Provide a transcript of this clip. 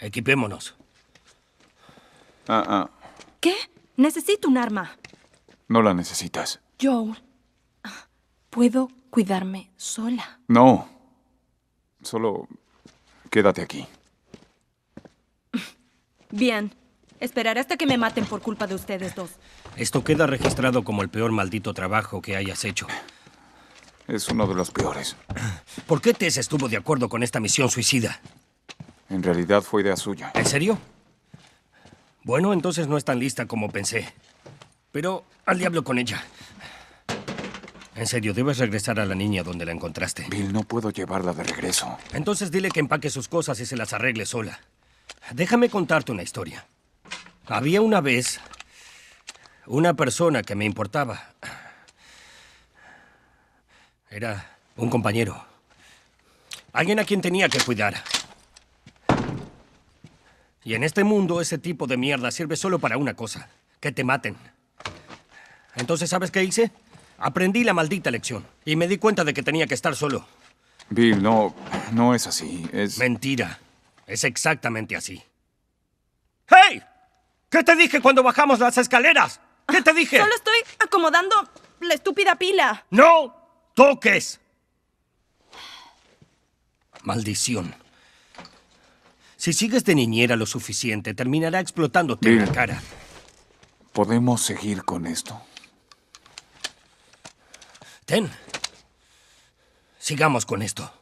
Equipémonos. Ah, ah. ¿Qué? Necesito un arma. No la necesitas. yo puedo cuidarme sola. No. Solo quédate aquí. Bien. Esperaré hasta que me maten por culpa de ustedes dos. Esto queda registrado como el peor maldito trabajo que hayas hecho. Es uno de los peores. ¿Por qué Tess estuvo de acuerdo con esta misión suicida? En realidad fue idea suya. ¿En serio? Bueno, entonces no es tan lista como pensé. Pero al diablo con ella. En serio, debes regresar a la niña donde la encontraste. Bill, no puedo llevarla de regreso. Entonces dile que empaque sus cosas y se las arregle sola. Déjame contarte una historia. Había una vez una persona que me importaba. Era un compañero. Alguien a quien tenía que cuidar. Y en este mundo ese tipo de mierda sirve solo para una cosa, que te maten. Entonces, ¿sabes qué hice? Aprendí la maldita lección y me di cuenta de que tenía que estar solo. Bill, no, no es así, es... Mentira, es exactamente así. ¡Hey! ¿Qué te dije cuando bajamos las escaleras? ¿Qué te dije? Solo estoy acomodando la estúpida pila. ¡No toques! Maldición. Si sigues de niñera lo suficiente, terminará explotándote en la cara. ¿Podemos seguir con esto? Ten. Sigamos con esto.